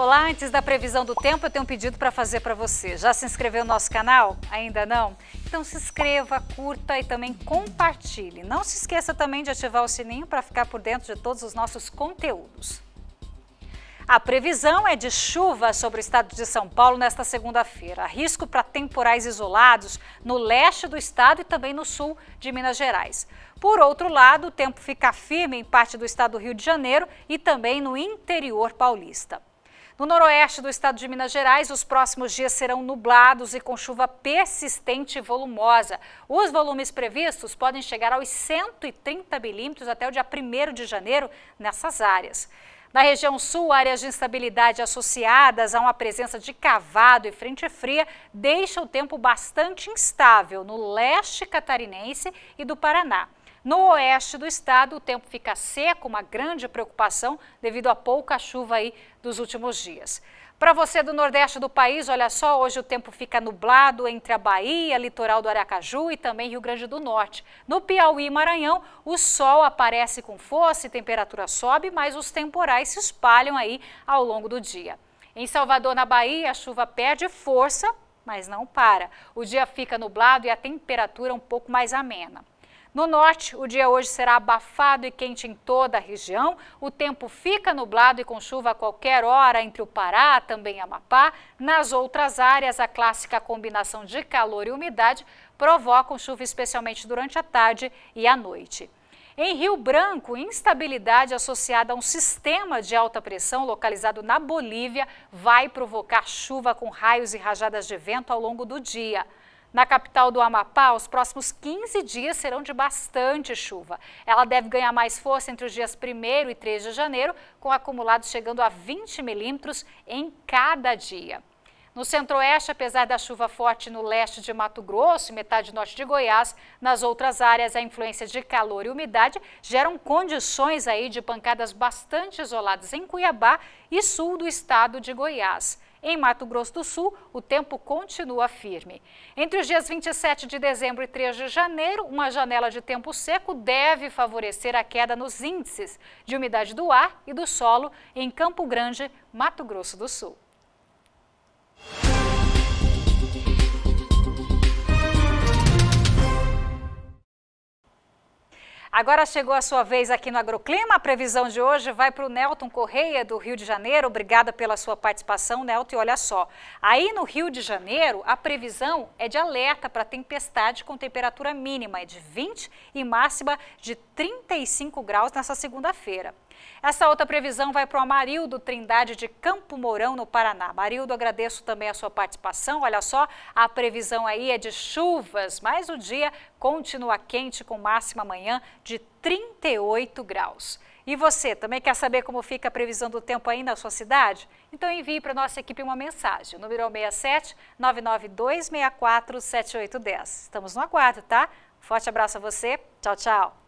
Olá, antes da previsão do tempo, eu tenho um pedido para fazer para você. Já se inscreveu no nosso canal? Ainda não? Então se inscreva, curta e também compartilhe. Não se esqueça também de ativar o sininho para ficar por dentro de todos os nossos conteúdos. A previsão é de chuva sobre o estado de São Paulo nesta segunda-feira. Risco para temporais isolados no leste do estado e também no sul de Minas Gerais. Por outro lado, o tempo fica firme em parte do estado do Rio de Janeiro e também no interior paulista. No noroeste do estado de Minas Gerais, os próximos dias serão nublados e com chuva persistente e volumosa. Os volumes previstos podem chegar aos 130 milímetros até o dia 1 de janeiro nessas áreas. Na região sul, áreas de instabilidade associadas a uma presença de cavado e frente fria deixa o tempo bastante instável no leste catarinense e do Paraná. No oeste do estado, o tempo fica seco, uma grande preocupação devido à pouca chuva aí dos últimos dias. Para você do nordeste do país, olha só, hoje o tempo fica nublado entre a Bahia, litoral do Aracaju e também Rio Grande do Norte. No Piauí e Maranhão, o sol aparece com força e temperatura sobe, mas os temporais se espalham aí ao longo do dia. Em Salvador, na Bahia, a chuva perde força, mas não para. O dia fica nublado e a temperatura um pouco mais amena. No norte, o dia hoje será abafado e quente em toda a região. O tempo fica nublado e com chuva a qualquer hora entre o Pará, também Amapá. Nas outras áreas, a clássica combinação de calor e umidade provocam chuva especialmente durante a tarde e a noite. Em Rio Branco, instabilidade associada a um sistema de alta pressão localizado na Bolívia vai provocar chuva com raios e rajadas de vento ao longo do dia. Na capital do Amapá, os próximos 15 dias serão de bastante chuva. Ela deve ganhar mais força entre os dias 1 e 3 de janeiro, com acumulados chegando a 20 milímetros em cada dia. No centro-oeste, apesar da chuva forte no leste de Mato Grosso e metade norte de Goiás, nas outras áreas a influência de calor e umidade geram condições aí de pancadas bastante isoladas em Cuiabá e sul do estado de Goiás. Em Mato Grosso do Sul, o tempo continua firme. Entre os dias 27 de dezembro e 3 de janeiro, uma janela de tempo seco deve favorecer a queda nos índices de umidade do ar e do solo em Campo Grande, Mato Grosso do Sul. Agora chegou a sua vez aqui no Agroclima. A previsão de hoje vai para o Nelton Correia, do Rio de Janeiro. Obrigada pela sua participação, Nelton. E olha só, aí no Rio de Janeiro, a previsão é de alerta para tempestade com temperatura mínima de 20 e máxima de 35 graus nessa segunda-feira. Essa outra previsão vai para o Amarildo Trindade de Campo Mourão, no Paraná. Amarildo, agradeço também a sua participação. Olha só, a previsão aí é de chuvas, mas o dia continua quente com máxima amanhã de 38 graus. E você, também quer saber como fica a previsão do tempo aí na sua cidade? Então envie para a nossa equipe uma mensagem. número 67 992 74 7810. Estamos no aguardo, tá? Forte abraço a você. Tchau, tchau.